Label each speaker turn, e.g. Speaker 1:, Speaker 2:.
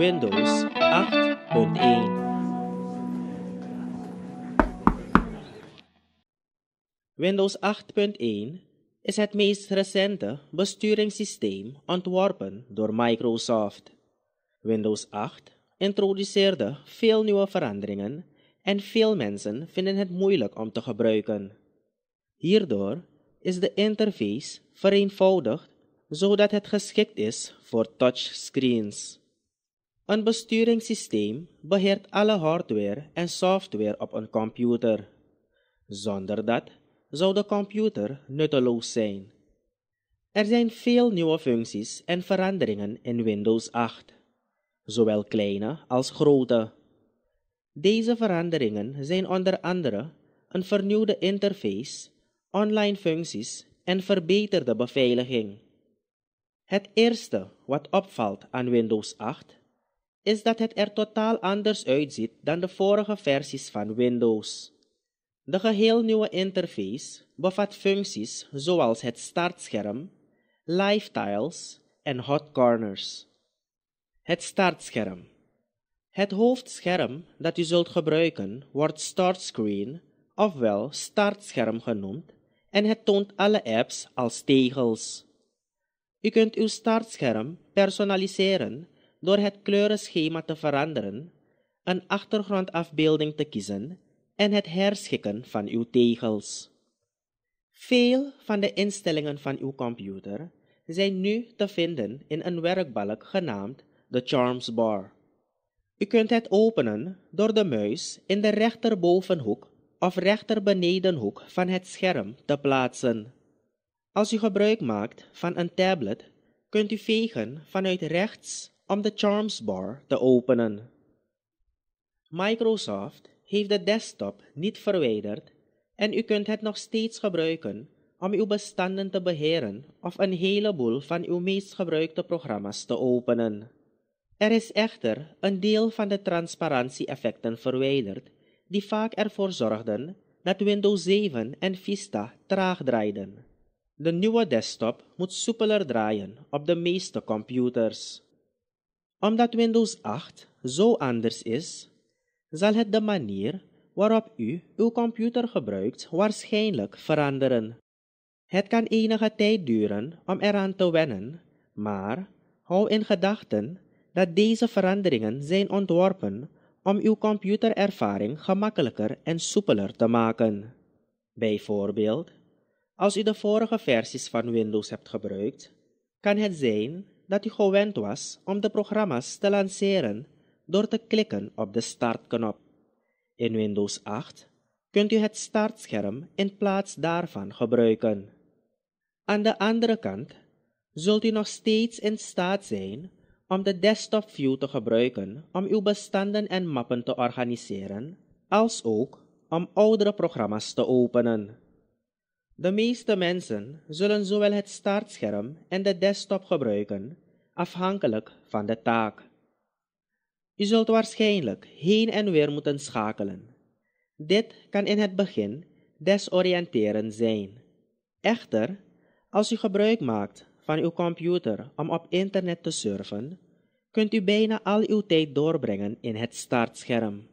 Speaker 1: Windows 8.1. Windows 8.1 is het meest recente besturingssysteem ontworpen door Microsoft. Windows 8 introduceerde veel nieuwe veranderingen en veel mensen vinden het moeilijk om te gebruiken. Hierdoor is de interface vereenvoudigd zodat het geschikt is voor touchscreens. Een besturingssysteem beheert alle hardware en software op een computer. Zonder dat zou de computer nutteloos zijn. Er zijn veel nieuwe functies en veranderingen in Windows 8, zowel kleine als grote. Deze veranderingen zijn onder andere een vernieuwde interface, online functies en verbeterde beveiliging. Het eerste wat opvalt aan Windows 8 is dat het er totaal anders uitziet dan de vorige versies van Windows. De geheel nieuwe interface bevat functies zoals het startscherm, live tiles en hot corners. Het startscherm. Het hoofdscherm dat u zult gebruiken wordt startscreen ofwel startscherm genoemd en het toont alle apps als tegels. U kunt uw startscherm personaliseren door het kleurenschema te veranderen, een achtergrondafbeelding te kiezen en het herschikken van uw tegels. Veel van de instellingen van uw computer zijn nu te vinden in een werkbalk genaamd de Charms Bar. U kunt het openen door de muis in de rechterbovenhoek of rechterbenedenhoek van het scherm te plaatsen. Als u gebruik maakt van een tablet, kunt u vegen vanuit rechts om de charms bar te openen. Microsoft heeft de desktop niet verwijderd en u kunt het nog steeds gebruiken om uw bestanden te beheren of een heleboel van uw meest gebruikte programma's te openen. Er is echter een deel van de transparantie-effecten verwijderd die vaak ervoor zorgden dat Windows 7 en Vista traag draaiden. De nieuwe desktop moet soepeler draaien op de meeste computers omdat Windows 8 zo anders is, zal het de manier waarop u uw computer gebruikt waarschijnlijk veranderen. Het kan enige tijd duren om eraan te wennen, maar hou in gedachten dat deze veranderingen zijn ontworpen om uw computerervaring gemakkelijker en soepeler te maken. Bijvoorbeeld, als u de vorige versies van Windows hebt gebruikt, kan het zijn dat u gewend was om de programma's te lanceren door te klikken op de startknop. In Windows 8 kunt u het startscherm in plaats daarvan gebruiken. Aan de andere kant zult u nog steeds in staat zijn om de desktop view te gebruiken om uw bestanden en mappen te organiseren, als ook om oudere programma's te openen. De meeste mensen zullen zowel het startscherm en de desktop gebruiken, afhankelijk van de taak. U zult waarschijnlijk heen en weer moeten schakelen. Dit kan in het begin desoriënterend zijn. Echter, als u gebruik maakt van uw computer om op internet te surfen, kunt u bijna al uw tijd doorbrengen in het startscherm.